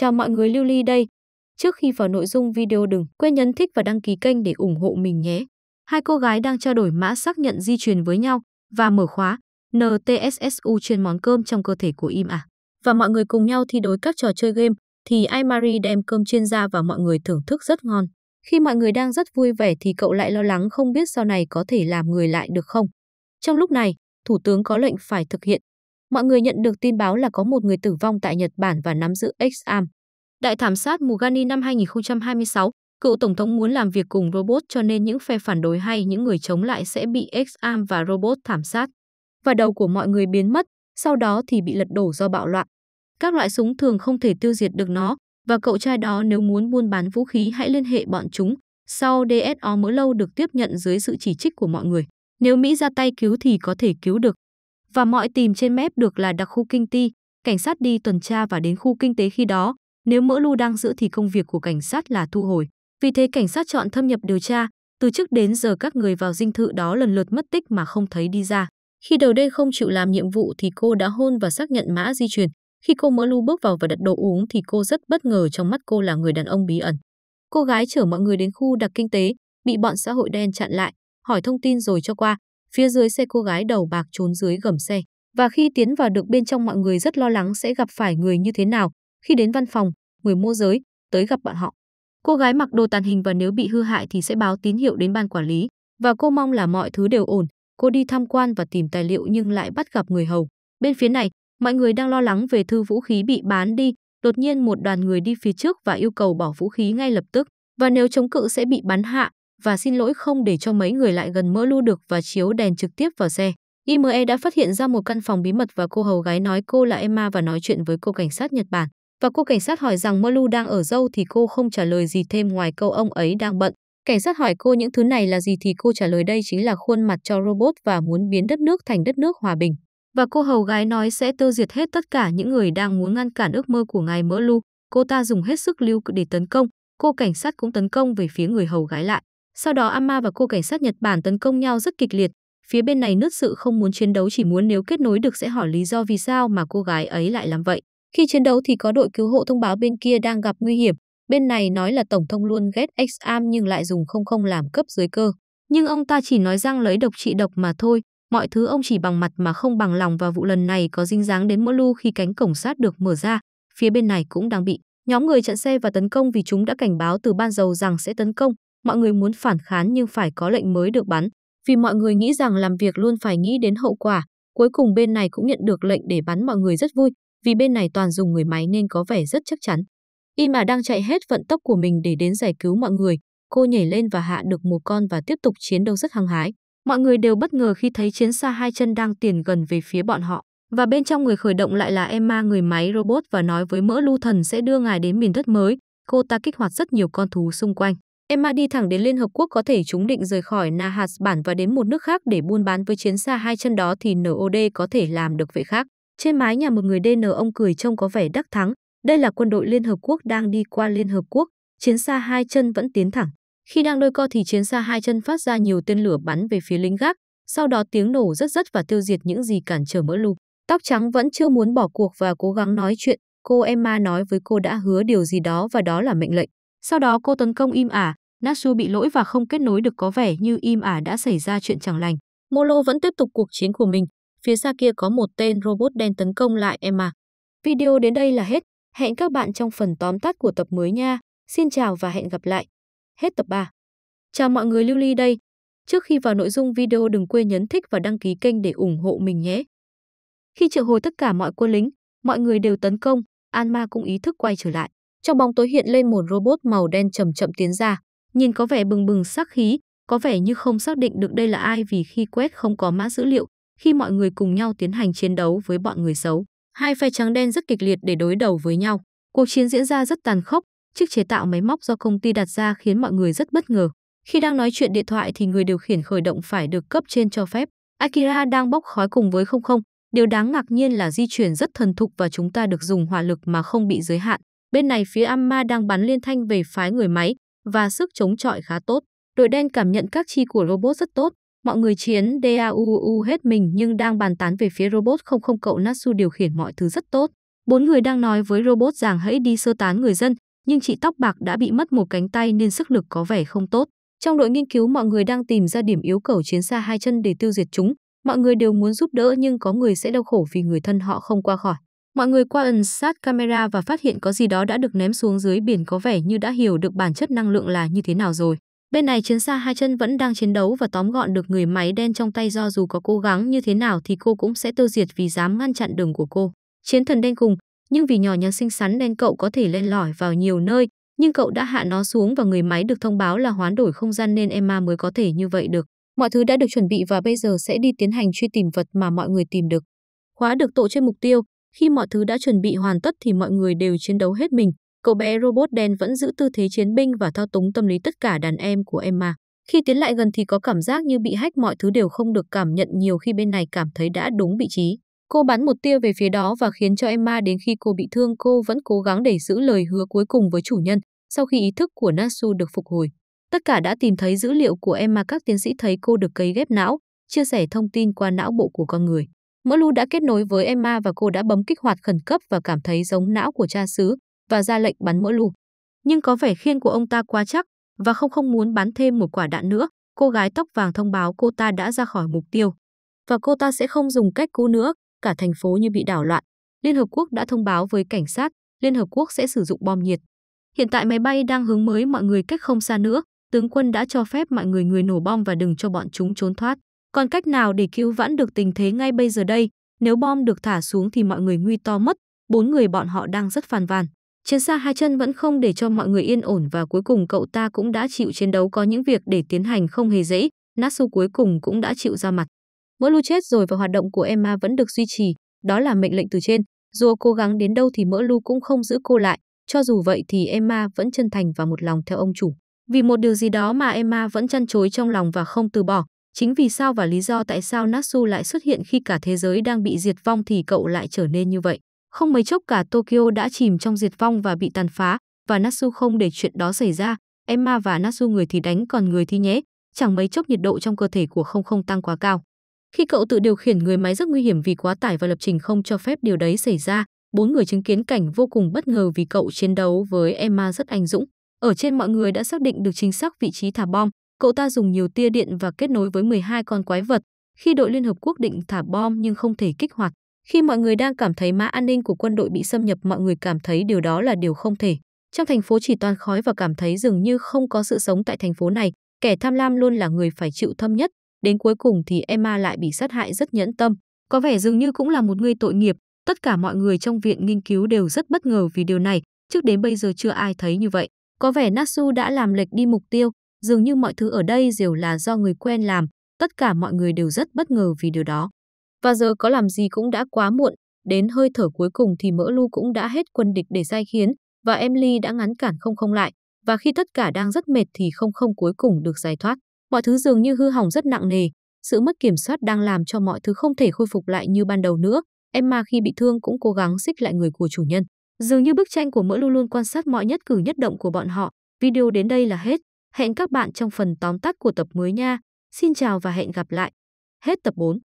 Chào mọi người lưu ly đây. Trước khi vào nội dung video đừng quên nhấn thích và đăng ký kênh để ủng hộ mình nhé. Hai cô gái đang trao đổi mã xác nhận di truyền với nhau và mở khóa NTSSU chuyên món cơm trong cơ thể của im à. Và mọi người cùng nhau thi đối các trò chơi game thì Imari đem cơm chiên ra và mọi người thưởng thức rất ngon. Khi mọi người đang rất vui vẻ thì cậu lại lo lắng không biết sau này có thể làm người lại được không. Trong lúc này, thủ tướng có lệnh phải thực hiện mọi người nhận được tin báo là có một người tử vong tại Nhật Bản và nắm giữ X-Arm. Đại thảm sát Mugani năm 2026, cựu Tổng thống muốn làm việc cùng robot cho nên những phe phản đối hay những người chống lại sẽ bị X-Arm và robot thảm sát. Và đầu của mọi người biến mất, sau đó thì bị lật đổ do bạo loạn. Các loại súng thường không thể tiêu diệt được nó, và cậu trai đó nếu muốn buôn bán vũ khí hãy liên hệ bọn chúng. Sau DSO mới lâu được tiếp nhận dưới sự chỉ trích của mọi người. Nếu Mỹ ra tay cứu thì có thể cứu được và mọi tìm trên mép được là đặc khu kinh ty, cảnh sát đi tuần tra và đến khu kinh tế khi đó, nếu mỡ lu đang giữ thì công việc của cảnh sát là thu hồi. Vì thế cảnh sát chọn thâm nhập điều tra, từ trước đến giờ các người vào dinh thự đó lần lượt mất tích mà không thấy đi ra. Khi đầu đây không chịu làm nhiệm vụ thì cô đã hôn và xác nhận mã di truyền. Khi cô mỡ lu bước vào và đặt đồ uống thì cô rất bất ngờ trong mắt cô là người đàn ông bí ẩn. Cô gái chở mọi người đến khu đặc kinh tế, bị bọn xã hội đen chặn lại, hỏi thông tin rồi cho qua, Phía dưới xe cô gái đầu bạc trốn dưới gầm xe. Và khi tiến vào được bên trong mọi người rất lo lắng sẽ gặp phải người như thế nào. Khi đến văn phòng, người môi giới, tới gặp bạn họ. Cô gái mặc đồ tàn hình và nếu bị hư hại thì sẽ báo tín hiệu đến ban quản lý. Và cô mong là mọi thứ đều ổn. Cô đi tham quan và tìm tài liệu nhưng lại bắt gặp người hầu. Bên phía này, mọi người đang lo lắng về thư vũ khí bị bán đi. Đột nhiên một đoàn người đi phía trước và yêu cầu bỏ vũ khí ngay lập tức. Và nếu chống cự sẽ bị bắn hạ, và xin lỗi không để cho mấy người lại gần mỡ lu được và chiếu đèn trực tiếp vào xe. IME đã phát hiện ra một căn phòng bí mật và cô hầu gái nói cô là Emma và nói chuyện với cô cảnh sát Nhật Bản. Và cô cảnh sát hỏi rằng mỡ lu đang ở dâu thì cô không trả lời gì thêm ngoài câu ông ấy đang bận. Cảnh sát hỏi cô những thứ này là gì thì cô trả lời đây chính là khuôn mặt cho robot và muốn biến đất nước thành đất nước hòa bình. Và cô hầu gái nói sẽ tiêu diệt hết tất cả những người đang muốn ngăn cản ước mơ của ngài mỡ lu. Cô ta dùng hết sức lưu để tấn công. Cô cảnh sát cũng tấn công về phía người hầu gái lại. Sau đó ama và cô cảnh sát Nhật Bản tấn công nhau rất kịch liệt. Phía bên này nứt sự không muốn chiến đấu chỉ muốn nếu kết nối được sẽ hỏi lý do vì sao mà cô gái ấy lại làm vậy. Khi chiến đấu thì có đội cứu hộ thông báo bên kia đang gặp nguy hiểm. Bên này nói là tổng thống luôn ghét X-Arm nhưng lại dùng không không làm cấp dưới cơ. Nhưng ông ta chỉ nói rằng lấy độc trị độc mà thôi. Mọi thứ ông chỉ bằng mặt mà không bằng lòng và vụ lần này có dính dáng đến mỗi lưu khi cánh cổng sát được mở ra. Phía bên này cũng đang bị. Nhóm người chặn xe và tấn công vì chúng đã cảnh báo từ ban dầu rằng sẽ tấn công mọi người muốn phản kháng nhưng phải có lệnh mới được bắn, vì mọi người nghĩ rằng làm việc luôn phải nghĩ đến hậu quả. Cuối cùng bên này cũng nhận được lệnh để bắn mọi người rất vui, vì bên này toàn dùng người máy nên có vẻ rất chắc chắn. Y mà đang chạy hết vận tốc của mình để đến giải cứu mọi người, cô nhảy lên và hạ được một con và tiếp tục chiến đấu rất hăng hái. Mọi người đều bất ngờ khi thấy chiến xa hai chân đang tiến gần về phía bọn họ. Và bên trong người khởi động lại là Emma người máy robot và nói với mỡ lưu thần sẽ đưa ngài đến miền đất mới. Cô ta kích hoạt rất nhiều con thú xung quanh. Emma đi thẳng đến Liên Hợp Quốc có thể chúng định rời khỏi Nahas bản và đến một nước khác để buôn bán với chiến xa hai chân đó thì NOD có thể làm được vậy khác. Trên mái nhà một người DN ông cười trông có vẻ đắc thắng. Đây là quân đội Liên Hợp Quốc đang đi qua Liên Hợp Quốc. Chiến xa hai chân vẫn tiến thẳng. Khi đang đôi co thì chiến xa hai chân phát ra nhiều tên lửa bắn về phía lính gác. Sau đó tiếng nổ rất rất và tiêu diệt những gì cản trở mỡ lù. Tóc trắng vẫn chưa muốn bỏ cuộc và cố gắng nói chuyện. Cô Emma nói với cô đã hứa điều gì đó và đó là mệnh lệnh. Sau đó cô tấn công Im Ả, Natsu bị lỗi và không kết nối được có vẻ như Im Ả đã xảy ra chuyện chẳng lành. Molo vẫn tiếp tục cuộc chiến của mình, phía xa kia có một tên robot đen tấn công lại Emma. Video đến đây là hết, hẹn các bạn trong phần tóm tắt của tập mới nha. Xin chào và hẹn gặp lại. Hết tập 3. Chào mọi người lưu ly đây. Trước khi vào nội dung video đừng quên nhấn thích và đăng ký kênh để ủng hộ mình nhé. Khi triệu hồi tất cả mọi quân lính, mọi người đều tấn công, Alma cũng ý thức quay trở lại. Trong bóng tối hiện lên một robot màu đen chậm chậm tiến ra, nhìn có vẻ bừng bừng sắc khí, có vẻ như không xác định được đây là ai vì khi quét không có mã dữ liệu, khi mọi người cùng nhau tiến hành chiến đấu với bọn người xấu. Hai phe trắng đen rất kịch liệt để đối đầu với nhau. Cuộc chiến diễn ra rất tàn khốc, chiếc chế tạo máy móc do công ty đặt ra khiến mọi người rất bất ngờ. Khi đang nói chuyện điện thoại thì người điều khiển khởi động phải được cấp trên cho phép. Akira đang bốc khói cùng với không không. Điều đáng ngạc nhiên là di chuyển rất thần thục và chúng ta được dùng hỏa lực mà không bị giới hạn. Bên này phía Amma đang bắn liên thanh về phái người máy và sức chống chọi khá tốt. Đội đen cảm nhận các chi của robot rất tốt. Mọi người chiến DAUU hết mình nhưng đang bàn tán về phía robot không không cậu Natsu điều khiển mọi thứ rất tốt. Bốn người đang nói với robot rằng hãy đi sơ tán người dân, nhưng chị tóc bạc đã bị mất một cánh tay nên sức lực có vẻ không tốt. Trong đội nghiên cứu mọi người đang tìm ra điểm yếu cầu chiến xa hai chân để tiêu diệt chúng. Mọi người đều muốn giúp đỡ nhưng có người sẽ đau khổ vì người thân họ không qua khỏi. Mọi người qua ẩn sát camera và phát hiện có gì đó đã được ném xuống dưới biển có vẻ như đã hiểu được bản chất năng lượng là như thế nào rồi. Bên này chiến xa hai chân vẫn đang chiến đấu và tóm gọn được người máy đen trong tay do dù có cố gắng như thế nào thì cô cũng sẽ tiêu diệt vì dám ngăn chặn đường của cô. Chiến thần đen cùng, nhưng vì nhỏ nhắn xinh xắn nên cậu có thể lên lỏi vào nhiều nơi, nhưng cậu đã hạ nó xuống và người máy được thông báo là hoán đổi không gian nên Emma mới có thể như vậy được. Mọi thứ đã được chuẩn bị và bây giờ sẽ đi tiến hành truy tìm vật mà mọi người tìm được. Khóa được tổ trên mục tiêu, khi mọi thứ đã chuẩn bị hoàn tất thì mọi người đều chiến đấu hết mình, cậu bé robot đen vẫn giữ tư thế chiến binh và thao túng tâm lý tất cả đàn em của Emma. Khi tiến lại gần thì có cảm giác như bị hách mọi thứ đều không được cảm nhận nhiều khi bên này cảm thấy đã đúng vị trí. Cô bắn một tia về phía đó và khiến cho Emma đến khi cô bị thương cô vẫn cố gắng để giữ lời hứa cuối cùng với chủ nhân sau khi ý thức của Nasu được phục hồi. Tất cả đã tìm thấy dữ liệu của Emma các tiến sĩ thấy cô được cấy ghép não, chia sẻ thông tin qua não bộ của con người. Mỡ Lu đã kết nối với Emma và cô đã bấm kích hoạt khẩn cấp và cảm thấy giống não của cha xứ và ra lệnh bắn Mỡ Lu. Nhưng có vẻ khiên của ông ta quá chắc và không không muốn bắn thêm một quả đạn nữa. Cô gái tóc vàng thông báo cô ta đã ra khỏi mục tiêu và cô ta sẽ không dùng cách cũ nữa, cả thành phố như bị đảo loạn. Liên Hợp Quốc đã thông báo với cảnh sát, Liên Hợp Quốc sẽ sử dụng bom nhiệt. Hiện tại máy bay đang hướng mới mọi người cách không xa nữa, tướng quân đã cho phép mọi người người nổ bom và đừng cho bọn chúng trốn thoát. Còn cách nào để cứu vãn được tình thế ngay bây giờ đây? Nếu bom được thả xuống thì mọi người nguy to mất, bốn người bọn họ đang rất phàn vàn. Chiến xa hai chân vẫn không để cho mọi người yên ổn và cuối cùng cậu ta cũng đã chịu chiến đấu có những việc để tiến hành không hề dễ, Natsu cuối cùng cũng đã chịu ra mặt. Mỡ chết rồi và hoạt động của Emma vẫn được duy trì, đó là mệnh lệnh từ trên. Dù cố gắng đến đâu thì mỡ lu cũng không giữ cô lại, cho dù vậy thì Emma vẫn chân thành và một lòng theo ông chủ. Vì một điều gì đó mà Emma vẫn chăn chối trong lòng và không từ bỏ, Chính vì sao và lý do tại sao Natsu lại xuất hiện khi cả thế giới đang bị diệt vong thì cậu lại trở nên như vậy. Không mấy chốc cả Tokyo đã chìm trong diệt vong và bị tàn phá, và Natsu không để chuyện đó xảy ra. Emma và Natsu người thì đánh còn người thì nhé, chẳng mấy chốc nhiệt độ trong cơ thể của không không tăng quá cao. Khi cậu tự điều khiển người máy rất nguy hiểm vì quá tải và lập trình không cho phép điều đấy xảy ra, bốn người chứng kiến cảnh vô cùng bất ngờ vì cậu chiến đấu với Emma rất anh dũng. Ở trên mọi người đã xác định được chính xác vị trí thả bom, Cậu ta dùng nhiều tia điện và kết nối với 12 con quái vật. Khi đội Liên Hợp Quốc định thả bom nhưng không thể kích hoạt, khi mọi người đang cảm thấy mã an ninh của quân đội bị xâm nhập mọi người cảm thấy điều đó là điều không thể. Trong thành phố chỉ toàn khói và cảm thấy dường như không có sự sống tại thành phố này, kẻ tham lam luôn là người phải chịu thâm nhất. Đến cuối cùng thì Emma lại bị sát hại rất nhẫn tâm. Có vẻ dường như cũng là một người tội nghiệp. Tất cả mọi người trong viện nghiên cứu đều rất bất ngờ vì điều này. Trước đến bây giờ chưa ai thấy như vậy. Có vẻ Natsu đã làm lệch đi mục tiêu, Dường như mọi thứ ở đây đều là do người quen làm, tất cả mọi người đều rất bất ngờ vì điều đó. Và giờ có làm gì cũng đã quá muộn, đến hơi thở cuối cùng thì mỡ lu cũng đã hết quân địch để sai khiến và em ly đã ngắn cản không không lại và khi tất cả đang rất mệt thì không không cuối cùng được giải thoát. Mọi thứ dường như hư hỏng rất nặng nề, sự mất kiểm soát đang làm cho mọi thứ không thể khôi phục lại như ban đầu nữa. Emma khi bị thương cũng cố gắng xích lại người của chủ nhân. Dường như bức tranh của mỡ luôn luôn quan sát mọi nhất cử nhất động của bọn họ. Video đến đây là hết. Hẹn các bạn trong phần tóm tắt của tập mới nha. Xin chào và hẹn gặp lại. Hết tập 4.